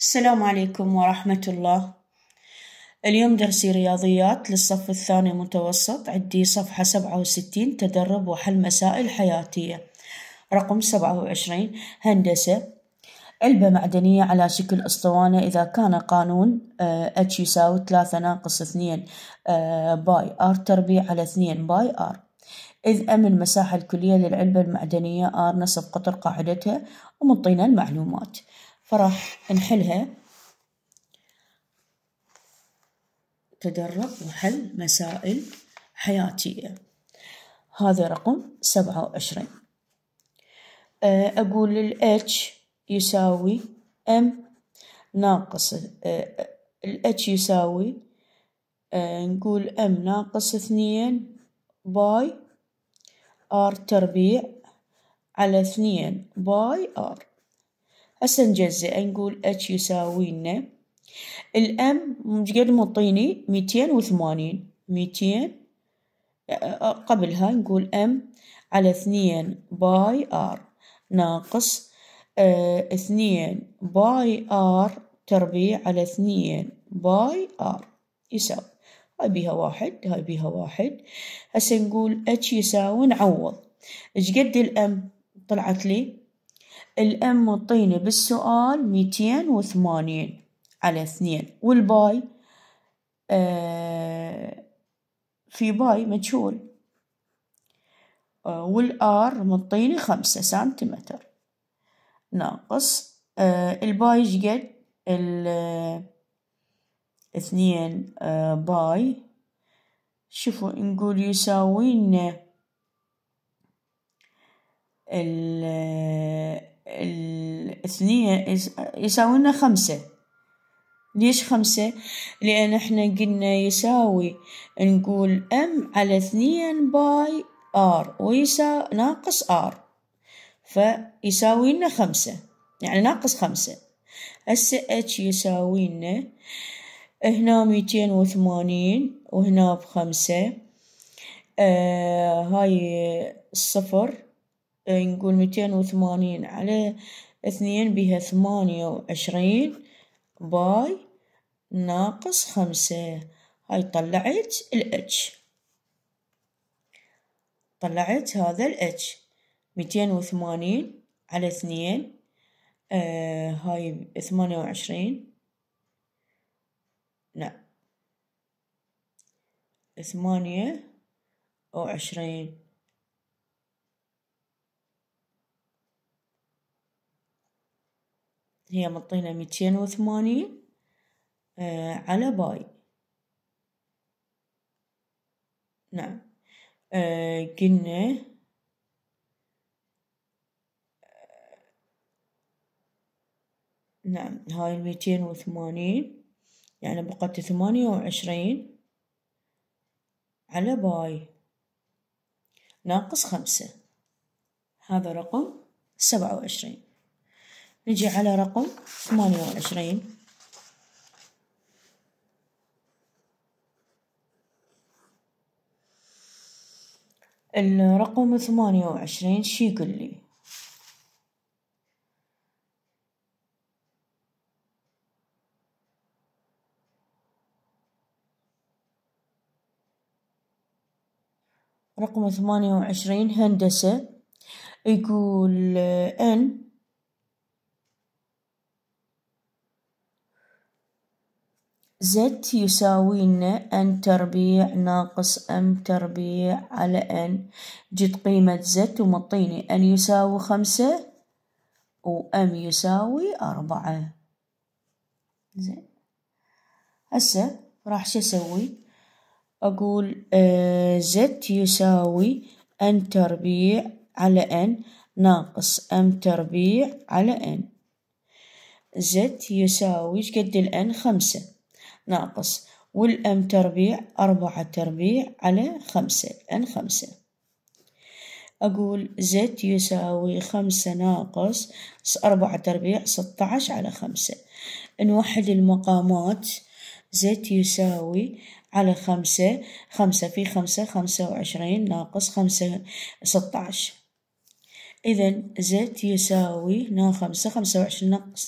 السلام عليكم ورحمة الله اليوم درسي رياضيات للصف الثاني متوسط عدي صفحة سبعة وستين تدرب وحل مسائل حياتية رقم سبعة وعشرين هندسة علبة معدنية على شكل أسطوانة إذا كان قانون آه، H يساوي 3 ناقص اثنين آه، باي R تربيع على اثنين باي R إذ أم المساحة الكلية للعلبة المعدنية R نصف قطر قاعدتها ومنطينا المعلومات فراح نحلها تدرب وحل مسائل حياتية هذا رقم سبعة وعشرين آه، أقول ال H يساوي M ناقص آه، ال H يساوي آه، نقول M ناقص اثنين باي R تربيع على اثنين باي R هسه نجزئ نقول اتش يساوي الام قد مطيني ميتين وثمانين ميتين قبلها نقول ام على اثنين باي ار ناقص آه، اثنين باي ار تربيع على اثنين باي ار يساوي هاي بيها واحد هاي بيها واحد هسه نقول اتش يساوي نعوض ايش قد الام طلعت لي الام الطينة بالسؤال ميتين وثمانين على اثنين والباي آه، في باي مجهول آه، والار مطيني خمسة سنتيمتر ناقص آه، الباي جد اثنين باي شوفوا نقول يساوي الاثنين يساوينا خمسة ليش خمسة؟ لأن احنا قلنا يساوي نقول ام على اثنين باي ار ويساوي ناقص ار فيساوي لنا خمسة يعني ناقص خمسة هسه اتش يساوي لنا هنا ميتين وثمانين وهنا بخمسة آه هاي الصفر نقول ميتين وثمانين على اثنين بها ثمانية وعشرين باي ناقص خمسة هاي طلعت الاتش طلعت هذا الاتش ميتين وثمانين على اثنين آه هاي ثمانية وعشرين لا ثمانية وعشرين هي مطينة ميتين وثمانين آه، على باي نعم آه قلنا آه، نعم هاي الميتين وثمانين يعني بقت ثمانية وعشرين على باي ناقص خمسة هذا رقم سبعة وعشرين نجي على رقم ثمانية وعشرين الرقم ثمانية وعشرين شي يقول لي رقم ثمانية وعشرين هندسة يقول ان يساوي يساوينا n تربيع ناقص m تربيع على n جد قيمة Z ومطيني n يساوي خمسة M يساوي أربعة زين هسه راح شو أسوي أقول Z آه، يساوي n تربيع على n ناقص m تربيع على n Z يساوي قد الان خمسة ناقص والأم تربيع أربعة تربيع على خمسة أن خمسة أقول زد يساوي خمسة ناقص أربعة تربيع ستة عشر على خمسة نوحد المقامات زد يساوي على خمسة خمسة في خمسة خمسة وعشرين ناقص خمسة ستة عشر إذا زد يساوي خمسة خمسة وعشرين ناقص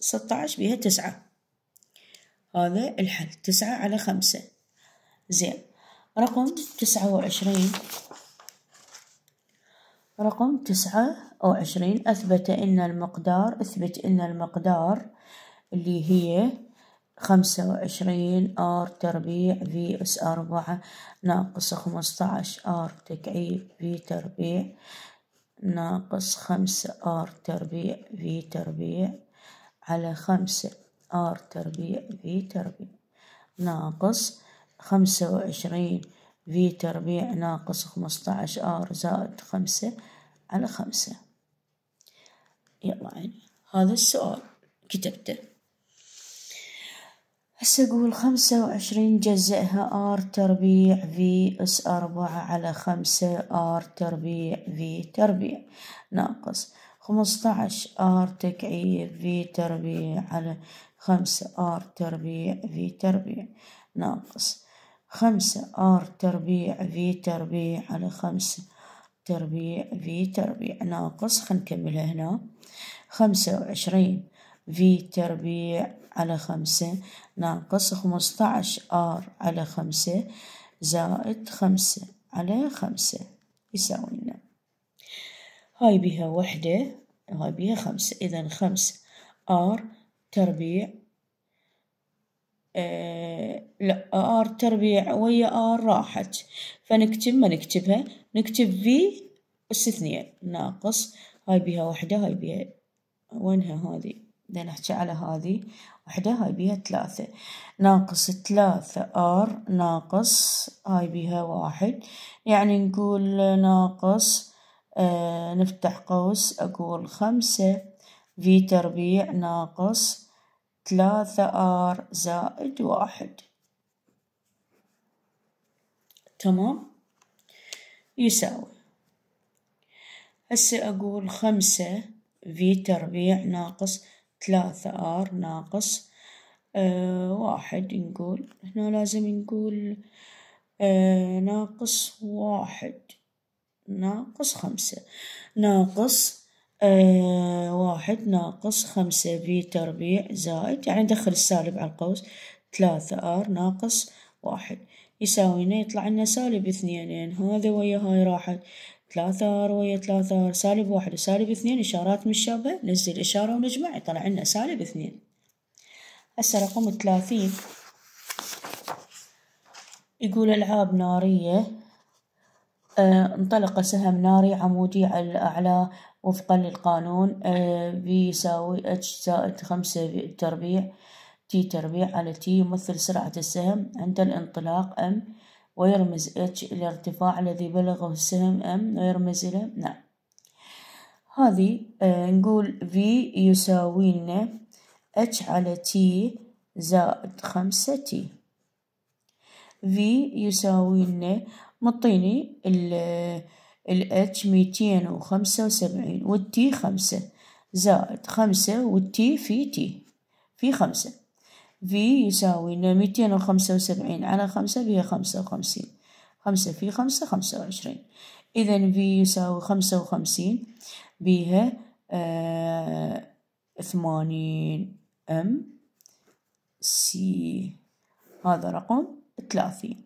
ستة عشر بها تسعة هذا الحل تسعة على خمسة زين رقم تسعة وعشرين رقم تسعة وعشرين أثبت أن المقدار أثبت أن المقدار اللي هي خمسة وعشرين آر تربيع في أس أربعة ناقص خمسة آر تكعيب في تربيع ناقص خمسة آر تربيع في تربيع على خمسة آر تربيع في تربيع ناقص خمسة وعشرين في تربيع ناقص خمسطعش آر زائد خمسة على خمسة يلا عيني هذا السؤال كتبته هسه أقول خمسة وعشرين جزئها آر تربيع في اس أربعة على خمسة آر تربيع في تربيع ناقص خمسطعش آر تكعيب في تربيع على خمسة ار تربيع في تربيع ناقص خمسة ار تربيع في تربيع على خمسة تربيع في تربيع ناقص خنكملها هنا خمسة وعشرين في تربيع على خمسة ناقص خمستعش ار على خمسة زائد خمسة على خمسة يساوي لنا هاي بها وحدة هاي بها خمسة إذا خمسة ار تربيع آه، لا ار تربيع ويا ار راحت فنكتب ما نكتبها نكتب في استثنية ناقص هاي بيها واحدة هاي بيها وينها هذه بدنا نحكي على هذه واحدة هاي بيها ثلاثة ناقص ثلاثة ار ناقص هاي بيها واحد يعني نقول ناقص آه نفتح قوس أقول خمسة في تربيع ناقص ثلاثة آر زائد واحد تمام يساوي هسه أقول خمسة في تربيع ناقص ثلاثة آر ناقص آه واحد نقول هنا لازم نقول آه ناقص واحد ناقص خمسة ناقص آه، واحد ناقص خمسة بي تربيع زائد يعني ندخل السالب على القوس ثلاثة ار ناقص واحد يساوينا يطلع لنا سالب اثنين يعني هذا ويا هاي راحت ثلاثة ار ويا ثلاثة ار سالب واحد وسالب اثنين اشارات مشابهة نزل اشارة ونجمع يطلع لنا سالب اثنين هسه رقم ثلاثين يقول العاب نارية آه، انطلق سهم ناري عمودي على الأعلى وفقا للقانون آه، يساوي اتش زائد خمسة تربيع تي تربيع على تي يمثل سرعة السهم عند الانطلاق ام ويرمز اتش إلى الارتفاع الذي بلغه السهم ام ويرمز إلى نعم هذه آه، نقول في يساوي لنا اتش على تي زائد خمسة تي في يساوي لنا مطيني ال الاتش ميتين وخمسة وسبعين والتي خمسة زائد خمسة والتي في تي في خمسة في يساوي ميتين وخمسة وسبعين على خمسة بها خمسة وخمسين خمسة في خمسة خمسة وعشرين إذا في يساوي خمسة وخمسين بها آه ثمانين أم سي هذا رقم ثلاثين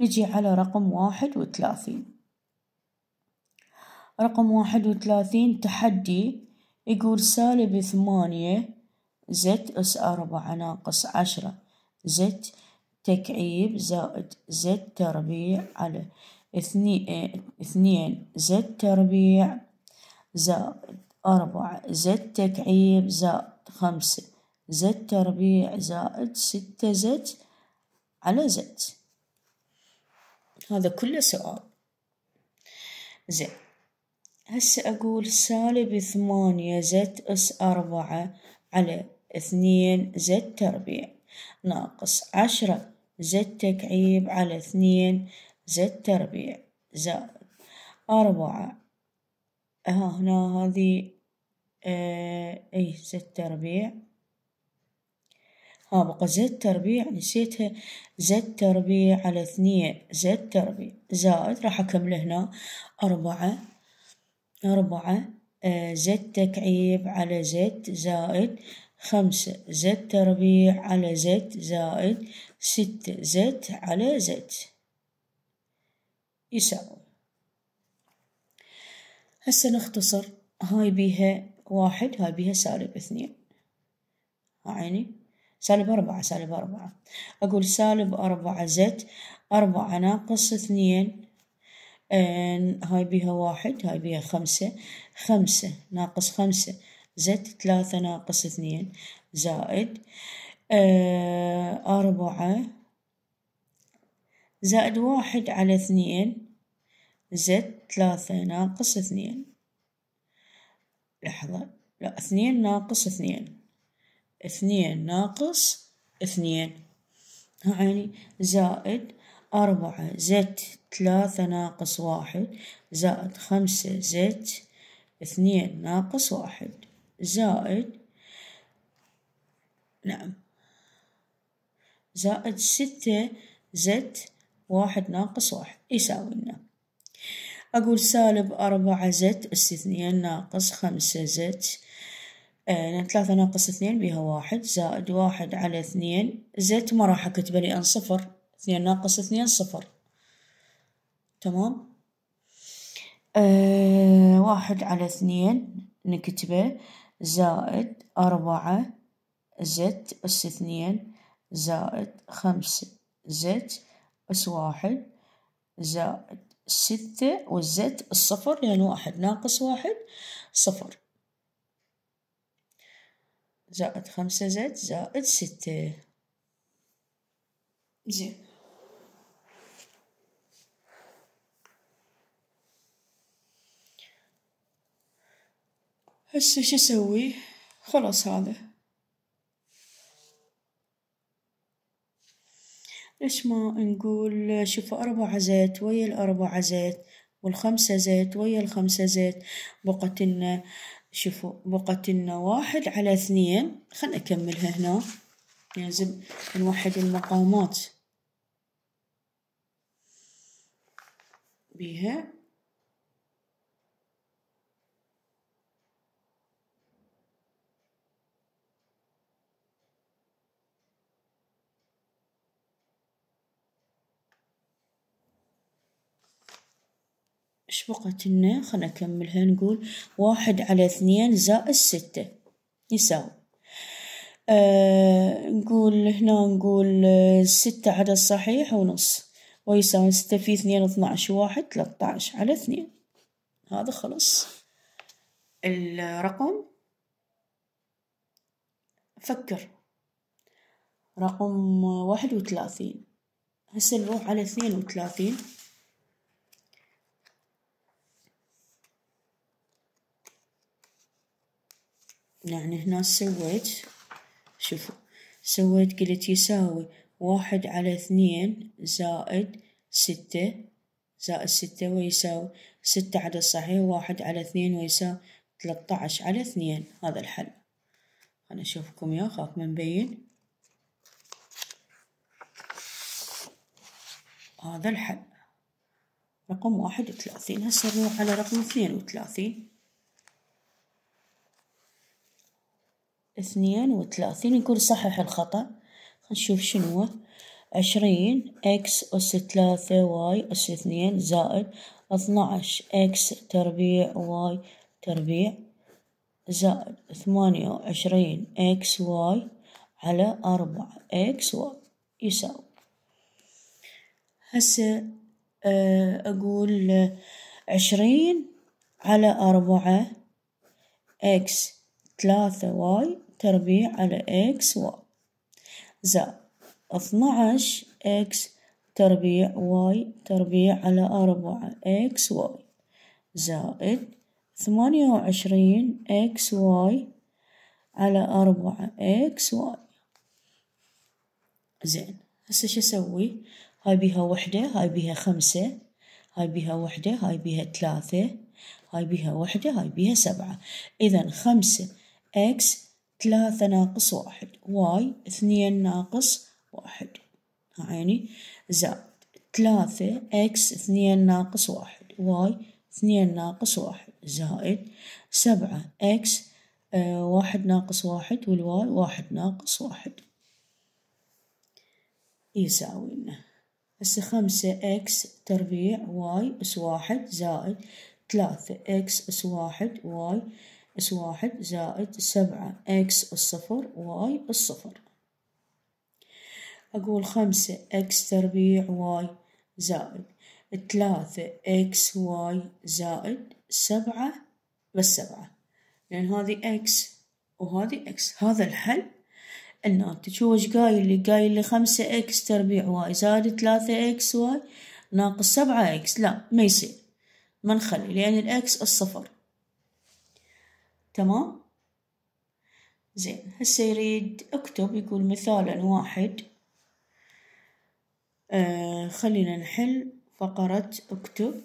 نجي على رقم واحد وثلاثين رقم واحد وثلاثين تحدي يقول سالب ثمانية زت أس أربعة ناقص عشرة زت تكعيب زائد زت تربيع على اثنين زت تربيع زائد أربعة زت تكعيب زائد خمسة زت تربيع زائد ستة زت على زت هذا كله سؤال زين هسه أقول سالب ثمانية زد أس أربعة على اثنين زد تربيع ناقص عشرة زد تكعيب على اثنين زد تربيع زائد أربعة ها هنا هذي اه اي زد تربيع ها بقى زد تربيع نسيتها زد تربيع على اثنين زد تربيع زائد راح أكمل هنا أربعة أربعة زد آه، تكعيب على زد زائد خمسة زد تربيع على زد زائد ستة زد على زد يساوي هسه نختصر هاي بيها واحد هاي بيها سالب اثنين عيني سالب أربعة سالب أربعة أقول سالب أربعة زد أربعة ناقص اثنين هاي بيها واحد هاي بيها خمسة خمسة ناقص خمسة زد ثلاثة ناقص اثنين زائد آه، أربعة زائد واحد على اثنين زد ثلاثة ناقص اثنين لحظة لا اثنين ناقص اثنين اثنين ناقص اثنين يعني زائد أربعة زد ثلاثة ناقص واحد زائد خمسة زد اثنين ناقص واحد زائد نعم زائد ستة زد واحد ناقص واحد يساوي لنا أقول سالب أربعة زد أس اثنين ناقص خمسة زد آه ثلاثة ناقص اثنين بيها واحد زائد واحد على اثنين زد ما راح لي لأن صفر اثنين ناقص اثنين صفر تمام آه واحد على اثنين نكتبه زائد أربعة زت أس اثنين زائد خمسة زت أس واحد زائد ستة والزت الصفر يعني واحد ناقص واحد صفر زائد خمسة زت زائد ستة زين هسه شو اسوي خلاص هذا ليش ما نقول شوف أربعة زيت ويا الأربعة زيت والخمسة زيت ويا الخمسة زيت بقت لنا شوفوا بقت لنا واحد على اثنين خلنا أكملها هنا لازم نوحد المقامات بيها إيش بقت لنا خلنا نكملها نقول واحد على اثنين زائد ستة يساوي آه نقول هنا نقول ستة عدد صحيح ونص ويساوي ستة في اثنين اثناعش واحد ثلاثة على اثنين هذا خلص الرقم فكر رقم واحد وثلاثين هسه نروح على اثنين وثلاثين يعني هنا سويت شوفوا سويت قلت يساوي واحد على اثنين زائد ستة زائد ستة ويساوي ستة عدد صحيح واحد على اثنين ويساوي ثلاثة عشر على اثنين هذا الحل أنا أشوفكم يا خاف من بين هذا الحل رقم واحد وثلاثين هسه نروح على رقم اثنين وثلاثين اثنين وثلاثين نقول صحح الخطأ نشوف شنو عشرين اكس أس ثلاثة واي أس اثنين زائد اثناعش اكس تربيع واي تربيع زائد ثمانية وعشرين اكس واي على أربعة اكس واي يساوي هسه آه، أقول عشرين على أربعة اكس ثلاثة واي تربيع على اكس واي زائد اثناعش اكس تربيع واي تربيع على أربعة اكس واي زائد ثمانية وعشرين اكس واي على أربعة اكس واي زين هسه شو اسوي هاي بيها وحدة هاي بيها خمسة هاي بيها وحدة هاي بيها ثلاثة هاي بيها وحدة هاي بيها سبعة إذا خمسة x ثلاثة ناقص واحد y اثنين ناقص واحد عيني زائد ثلاثة x اثنين ناقص واحد y اثنين ناقص واحد زائد سبعة x آه، واحد ناقص واحد والواي واحد ناقص واحد يساوي لنا هسه خمسة x تربيع y أس واحد زائد ثلاثة x أس واحد y اس واحد زائد سبعة اكس الصفر واي الصفر أقول خمسة اكس تربيع واي زائد ثلاثة اكس واي زائد سبعة بس سبعة لأن هذه اكس وهذه اكس هذا الحل الناتج هو ايش قايل لي قايل لي خمسة اكس تربيع واي زائد ثلاثة اكس واي ناقص سبعة اكس لا ما يصير ما نخلي لأن الاكس الصفر تمام زين هسه يريد اكتب يقول مثالا واحد آه خلينا نحل فقرة اكتب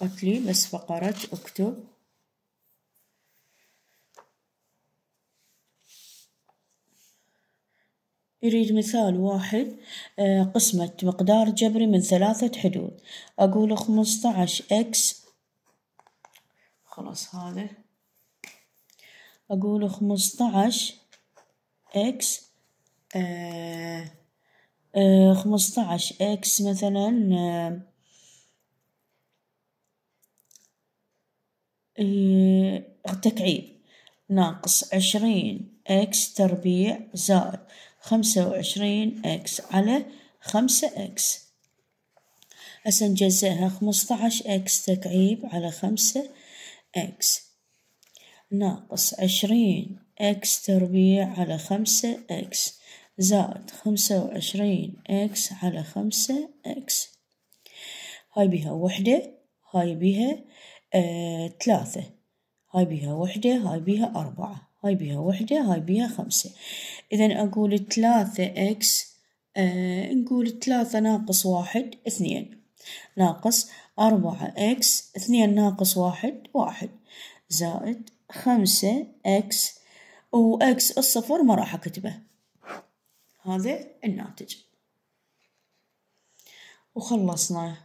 قلت لي بس فقرة اكتب يريد مثال واحد آه، قسمة مقدار جبري من ثلاثة حدود أقول خمسطعش إكس خلاص هذا أقول خمسطعش إكس آه، آه، خمسة إكس مثلا تكعيب ناقص عشرين إكس تربيع زائد خمسة وعشرين إكس على خمسة إكس هسه نجزئها خمسطعش إكس تكعيب على خمسة إكس ناقص عشرين إكس تربيع على خمسة إكس زائد خمسة وعشرين إكس على خمسة إكس هاي بيها وحدة هاي بيها آه، ثلاثة هاي بيها وحدة هاي بيها أربعة هاي بيها وحدة هاي بيها خمسة إذا أقول ثلاثة إكس آه نقول ثلاثة ناقص واحد اثنين ناقص أربعة إكس اثنين ناقص واحد واحد زائد خمسة إكس وإكس الصفر ما راح أكتبه هذا الناتج وخلصنا